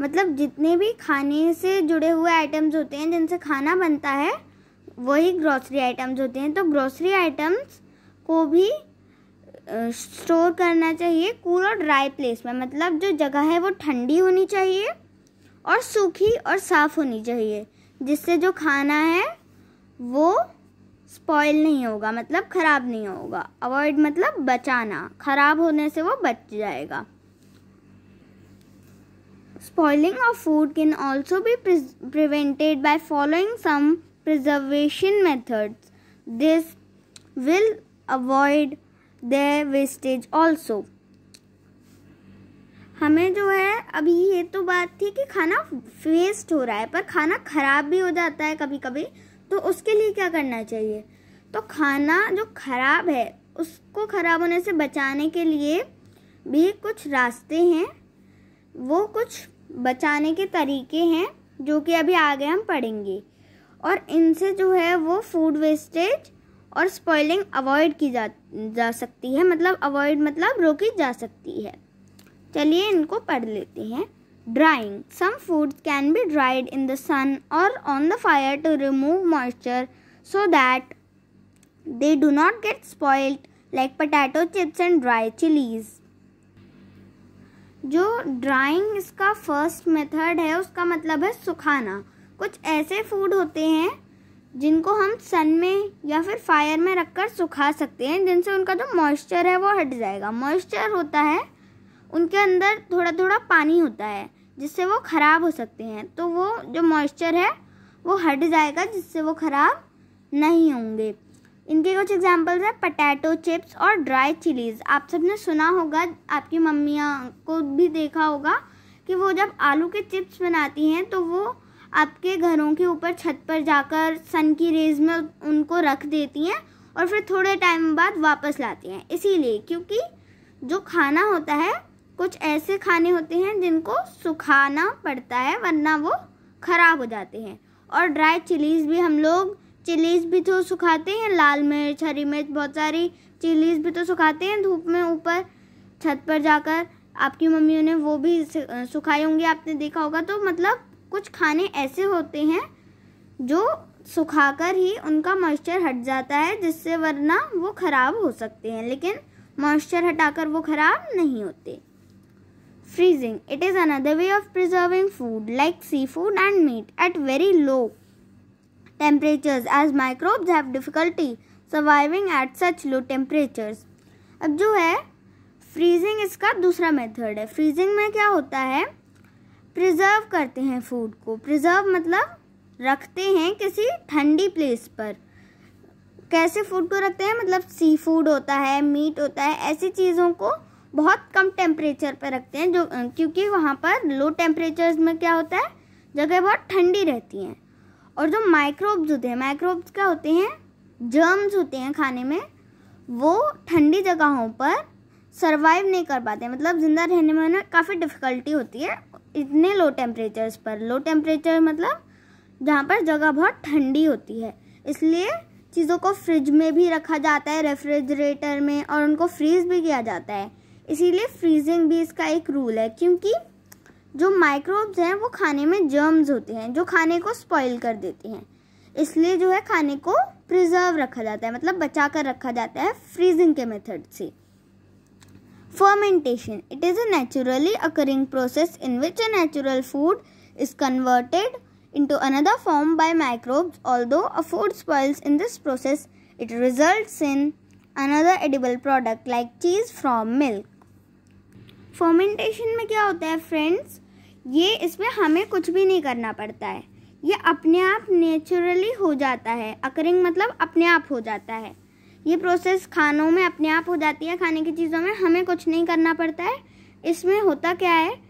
मतलब जितने भी खाने से जुड़े हुए आइटम्स होते हैं जिनसे खाना बनता है वही ग्रॉसरी आइटम्स होते हैं तो ग्रॉसरी आइटम्स को भी स्टोर करना चाहिए कूल और ड्राई प्लेस में मतलब जो जगह है वो ठंडी होनी चाहिए और सूखी और साफ़ होनी चाहिए जिससे जो खाना है वो स्पॉइल नहीं होगा मतलब ख़राब नहीं होगा अवॉइड मतलब बचाना ख़राब होने से वो बच जाएगा Spoiling of food can also be pre prevented by following some preservation methods. This will avoid the wastage also हमें जो है अभी ये तो बात थी कि खाना वेस्ट हो रहा है पर खाना खराब भी हो जाता है कभी कभी तो उसके लिए क्या करना चाहिए तो खाना जो खराब है उसको खराब होने से बचाने के लिए भी कुछ रास्ते हैं वो कुछ बचाने के तरीके हैं जो कि अभी आगे हम पढ़ेंगे और इनसे जो है वो फूड वेस्टेज और स्पॉइलिंग अवॉइड की जा जा सकती है मतलब अवॉइड मतलब रोकी जा सकती है चलिए इनको पढ़ लेते हैं drying some food can be dried in the sun और on the fire to remove moisture so that they do not get spoiled like potato chips and dry chillies जो ड्राइंग इसका फर्स्ट मेथड है उसका मतलब है सुखाना कुछ ऐसे फूड होते हैं जिनको हम सन में या फिर फायर में रखकर सुखा सकते हैं जिनसे उनका जो मॉइस्चर है वो हट जाएगा मॉइस्चर होता है उनके अंदर थोड़ा थोड़ा पानी होता है जिससे वो ख़राब हो सकते हैं तो वो जो मॉइस्चर है वो हट जाएगा जिससे वो ख़राब नहीं होंगे इनके कुछ एग्जाम्पल्स हैं पटैटो चिप्स और ड्राई चिलीज़ आप सब ने सुना होगा आपकी मम्मियाँ को भी देखा होगा कि वो जब आलू के चिप्स बनाती हैं तो वो आपके घरों के ऊपर छत पर जाकर सन की रेज में उनको रख देती हैं और फिर थोड़े टाइम बाद वापस लाती हैं इसीलिए क्योंकि जो खाना होता है कुछ ऐसे खाने होते हैं जिनको सुखाना पड़ता है वरना वो ख़राब हो जाते हैं और ड्राई चिलीज़ भी हम लोग चिलीज भी तो सुखाते हैं लाल मिर्च हरी मिर्च बहुत सारी चिलीज भी तो सुखाते हैं धूप में ऊपर छत पर जाकर आपकी मम्मियों ने वो भी सुखाए होंगे आपने देखा होगा तो मतलब कुछ खाने ऐसे होते हैं जो सुखाकर ही उनका मॉइस्चर हट जाता है जिससे वरना वो ख़राब हो सकते हैं लेकिन मॉइस्चर हटाकर वो ख़राब नहीं होते freezing it is another way of preserving food like seafood and meat at very low temperatures as microbes have difficulty surviving at such low temperatures. अब जो है फ्रीजिंग इसका दूसरा मेथड है फ्रीजिंग में क्या होता है प्रिजर्व करते हैं फूड को प्रिजर्व मतलब रखते हैं किसी ठंडी प्लेस पर कैसे फूड को रखते हैं मतलब सी फूड होता है मीट होता है ऐसी चीज़ों को बहुत कम टेम्परेचर पर रखते हैं जो क्योंकि वहाँ पर लो टेम्परेचर्स में क्या होता है जगह बहुत ठंडी रहती हैं और जो माइक्रोब्स होते हैं माइक्रोब्स क्या होते हैं जर्म्स होते हैं खाने में वो ठंडी जगहों पर सरवाइव नहीं कर पाते मतलब ज़िंदा रहने में ना काफ़ी डिफ़िकल्टी होती है इतने लो टेम्परेचर्स पर लो टेम्परेचर मतलब जहाँ पर जगह बहुत ठंडी होती है इसलिए चीज़ों को फ्रिज में भी रखा जाता है रेफ्रिजरेटर में और उनको फ्रीज़ भी किया जाता है इसीलिए फ्रीजिंग भी इसका एक रूल है क्योंकि जो माइक्रोब्स हैं वो खाने में जर्म्स होते हैं जो खाने को स्पॉइल कर देते हैं इसलिए जो है खाने को प्रिजर्व रखा जाता है मतलब बचा कर रखा जाता है फ्रीजिंग के मेथड से fermentation it is a naturally occurring process in which a natural food is converted into another form by microbes although a food spoils in this process it result in another edible product like cheese from milk fermentation में क्या होता है friends ये इसमें हमें कुछ भी नहीं करना पड़ता है ये अपने आप नेचुरली हो जाता है अकरिंग मतलब अपने आप हो जाता है ये प्रोसेस खानों में अपने आप हो जाती है खाने की चीज़ों में हमें कुछ नहीं करना पड़ता है इसमें होता क्या है